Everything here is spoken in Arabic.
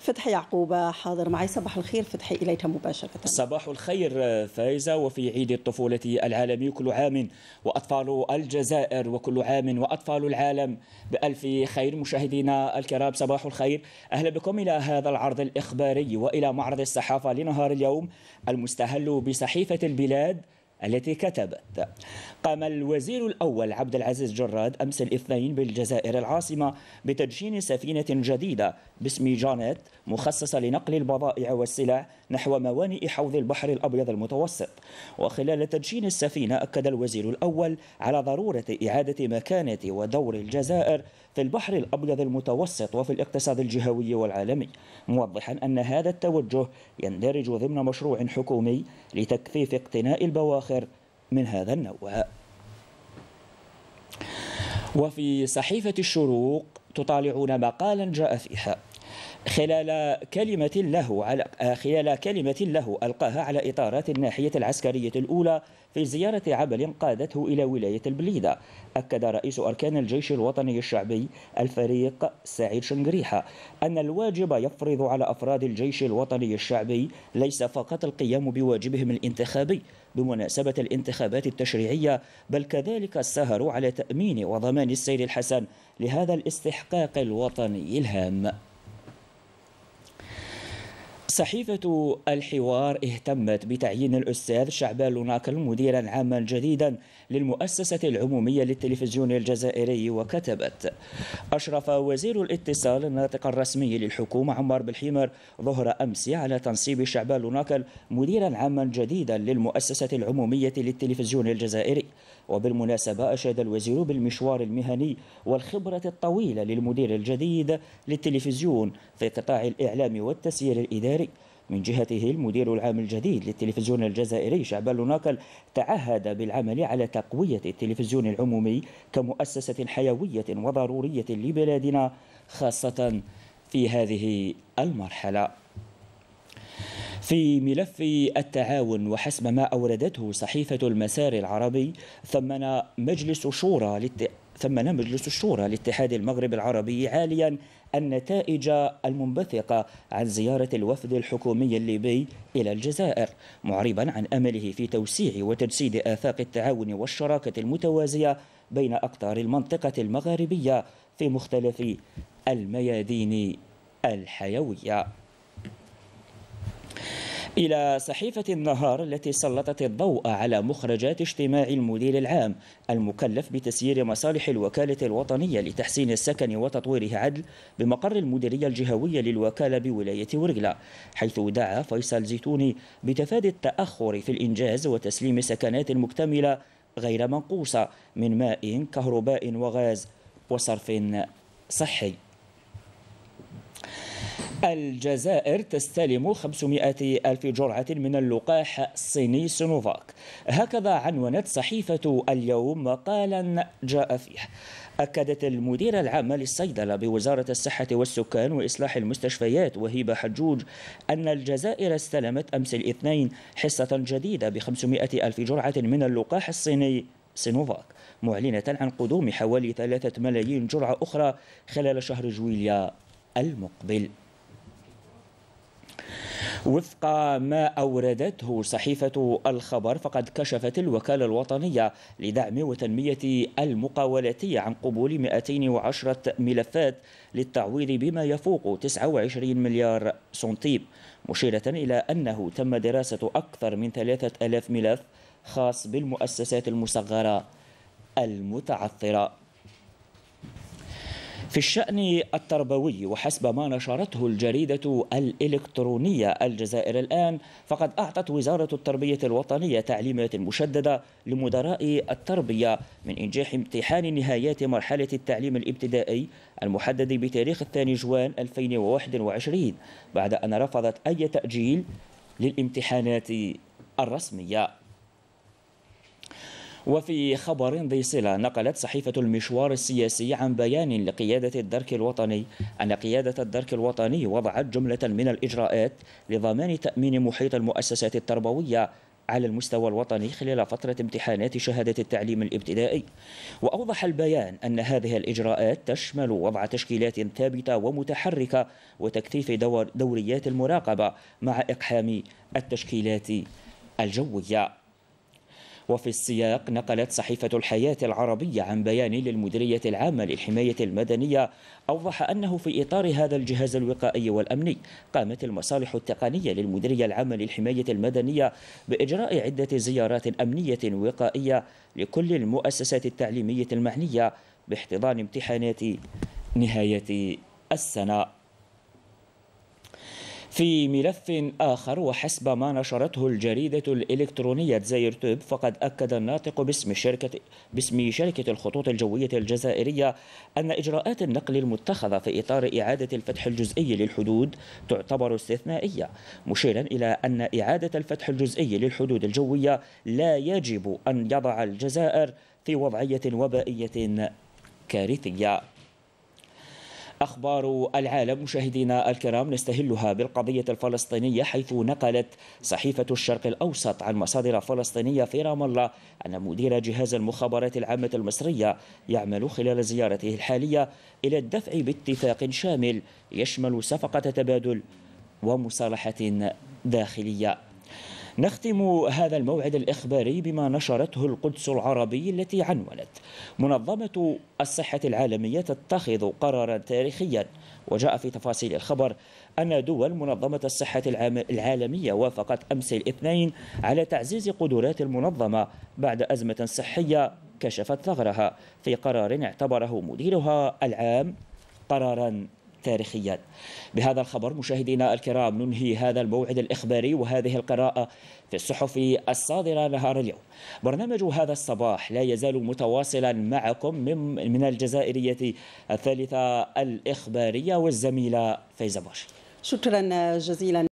فتحي يعقوب حاضر معي صباح الخير فتحي إليك مباشرة صباح الخير فايزة وفي عيد الطفولة العالمي كل عام وأطفال الجزائر وكل عام وأطفال العالم بألف خير مشاهدينا الكرام صباح الخير أهلا بكم إلى هذا العرض الإخباري وإلى معرض الصحافة لنهار اليوم المستهل بصحيفة البلاد التي كتبت قام الوزير الأول عبد العزيز جراد أمس الاثنين بالجزائر العاصمة بتدشين سفينة جديدة باسم جانيت مخصصة لنقل البضائع والسلع نحو موانئ حوض البحر الأبيض المتوسط وخلال تدشين السفينة أكد الوزير الأول على ضرورة إعادة مكانة ودور الجزائر في البحر الأبيض المتوسط وفي الاقتصاد الجهوي والعالمي موضحا أن هذا التوجه يندرج ضمن مشروع حكومي لتكثيف اقتناء البواخر من هذا النوع وفي صحيفة الشروق تطالعون مقالا جاء فيها خلال كلمة له على آه، خلال كلمة له ألقاها على إطارات الناحية العسكرية الأولى في زيارة عمل قادته إلى ولاية البليدة أكد رئيس أركان الجيش الوطني الشعبي الفريق سعيد شنقريحة أن الواجب يفرض على أفراد الجيش الوطني الشعبي ليس فقط القيام بواجبهم الانتخابي بمناسبة الانتخابات التشريعية بل كذلك السهر على تأمين وضمان السير الحسن لهذا الاستحقاق الوطني الهام صحيفة الحوار اهتمت بتعيين الأستاذ شعبان لوناكل مديرا عاما جديدا للمؤسسة العمومية للتلفزيون الجزائري وكتبت أشرف وزير الاتصال الناطق الرسمي للحكومة عمار بالحيمر ظهر أمس على تنصيب شعبان لوناكل مديرا عاما جديدا للمؤسسة العمومية للتلفزيون الجزائري وبالمناسبة أشاد الوزير بالمشوار المهني والخبرة الطويلة للمدير الجديد للتلفزيون في قطاع الإعلام والتسيير الإداري الجزائري من جهته المدير العام الجديد للتلفزيون الجزائري شعبان لوناكل تعهد بالعمل على تقوية التلفزيون العمومي كمؤسسة حيوية وضرورية لبلادنا خاصة في هذه المرحلة في ملف التعاون وحسب ما أوردته صحيفة المسار العربي ثمن مجلس شورى ثمن مجلس الشورى لاتحاد المغرب العربي عاليا النتائج المنبثقة عن زيارة الوفد الحكومي الليبي إلى الجزائر معربا عن أمله في توسيع وتجسيد آفاق التعاون والشراكة المتوازية بين أقطار المنطقة المغاربية في مختلف الميادين الحيوية إلى صحيفة النهار التي سلطت الضوء على مخرجات اجتماع المدير العام المكلف بتسيير مصالح الوكالة الوطنية لتحسين السكن وتطويره عدل بمقر المديرية الجهوية للوكالة بولاية ورقلة حيث دعا فيصل زيتوني بتفادي التأخر في الإنجاز وتسليم سكنات مكتملة غير منقوصة من ماء كهرباء وغاز وصرف صحي الجزائر تستلم 500 ألف جرعة من اللقاح الصيني سينوفاك هكذا عنونت صحيفة اليوم مقالا جاء فيه أكدت المديرة العامة للصيدلة بوزارة الصحة والسكان وإصلاح المستشفيات وهبة حجوج أن الجزائر استلمت أمس الاثنين حصة جديدة ب 500 ألف جرعة من اللقاح الصيني سينوفاك معلنة عن قدوم حوالي ثلاثة ملايين جرعة أخرى خلال شهر جويليا المقبل وفق ما أوردته صحيفة الخبر فقد كشفت الوكالة الوطنية لدعم وتنمية المقاولاتية عن قبول 210 ملفات للتعويض بما يفوق 29 مليار سنتيم مشيرة إلى أنه تم دراسة أكثر من 3000 ملف خاص بالمؤسسات المصغرة المتعثرة في الشأن التربوي وحسب ما نشرته الجريدة الإلكترونية الجزائر الآن فقد أعطت وزارة التربية الوطنية تعليمات مشددة لمدراء التربية من إنجاح امتحان نهايات مرحلة التعليم الابتدائي المحدد بتاريخ الثاني جوان 2021 بعد أن رفضت أي تأجيل للامتحانات الرسمية وفي خبر ذي صلة نقلت صحيفة المشوار السياسي عن بيان لقيادة الدرك الوطني أن قيادة الدرك الوطني وضعت جملة من الإجراءات لضمان تأمين محيط المؤسسات التربوية على المستوى الوطني خلال فترة امتحانات شهادة التعليم الابتدائي وأوضح البيان أن هذه الإجراءات تشمل وضع تشكيلات ثابتة ومتحركة وتكثيف دور دوريات المراقبة مع إقحام التشكيلات الجوية وفي السياق نقلت صحيفة الحياة العربية عن بيان للمديرية العامة للحماية المدنية أوضح أنه في إطار هذا الجهاز الوقائي والأمني قامت المصالح التقنية للمديرية العامة للحماية المدنية بإجراء عدة زيارات أمنية وقائية لكل المؤسسات التعليمية المعنية باحتضان امتحانات نهاية السنة في ملف آخر وحسب ما نشرته الجريدة الإلكترونية زيرتوب فقد أكد الناطق باسم شركة باسم شركة الخطوط الجوية الجزائرية أن إجراءات النقل المتخذة في إطار إعادة الفتح الجزئي للحدود تعتبر استثنائية مشيرا إلى أن إعادة الفتح الجزئي للحدود الجوية لا يجب أن يضع الجزائر في وضعية وبائية كارثية أخبار العالم مشاهدينا الكرام نستهلها بالقضية الفلسطينية حيث نقلت صحيفة الشرق الأوسط عن مصادر فلسطينية في رام الله أن مدير جهاز المخابرات العامة المصرية يعمل خلال زيارته الحالية إلى الدفع باتفاق شامل يشمل صفقة تبادل ومصالحة داخلية نختم هذا الموعد الإخباري بما نشرته القدس العربي التي عنونت منظمة الصحة العالمية تتخذ قرارا تاريخيا وجاء في تفاصيل الخبر أن دول منظمة الصحة العالمية وافقت أمس الاثنين على تعزيز قدرات المنظمة بعد أزمة صحية كشفت ثغرها في قرار اعتبره مديرها العام قرارا تاريخيا بهذا الخبر مشاهدينا الكرام ننهي هذا الموعد الإخباري وهذه القراءة في الصحف الصادرة نهار اليوم برنامج هذا الصباح لا يزال متواصلا معكم من الجزائرية الثالثة الإخبارية والزميلة فايزة باشر شكرا جزيلا